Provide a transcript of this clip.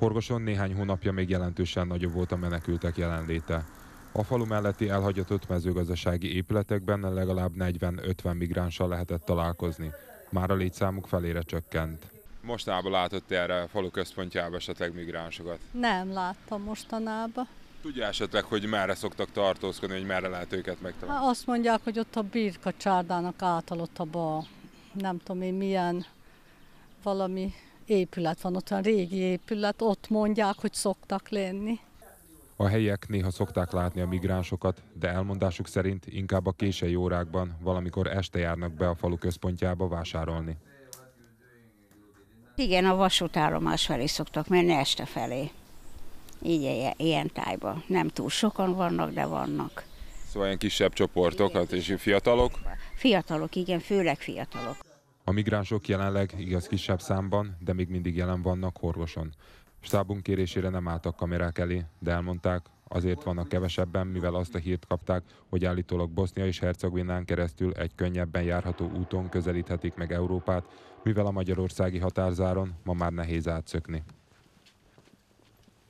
Horgoson néhány hónapja még jelentősen nagyobb volt a menekültek jelenléte. A falu melletti elhagyatott mezőgazdasági épületekben legalább 40-50 migránssal lehetett találkozni. Már a létszámuk felére csökkent. Mostanában látott erre a falu központjába esetleg migránsokat? Nem láttam mostanában. Tudja esetleg, hogy merre szoktak tartózkodni, hogy merre lehet őket megtalálni? Hát azt mondják, hogy ott a birka csárdának ott a bal. Nem tudom én milyen valami épület van, ott van régi épület, ott mondják, hogy szoktak lenni. A helyiek néha szokták látni a migránsokat, de elmondásuk szerint inkább a késői órákban, valamikor este járnak be a falu központjába vásárolni. Igen, a vasútállomás felé szoktak menni este felé. Így ilyen tájban. Nem túl sokan vannak, de vannak. Szóval ilyen kisebb csoportokat, hát igen. és fiatalok? Fiatalok, igen, főleg fiatalok. A migránsok jelenleg, igaz kisebb számban, de még mindig jelen vannak Horgoson. Stábunk kérésére nem álltak kamerák elé, de elmondták, azért vannak kevesebben, mivel azt a hírt kapták, hogy állítólag Bosznia és Hercegovinán keresztül egy könnyebben járható úton közelíthetik meg Európát, mivel a magyarországi határzáron ma már nehéz átszökni.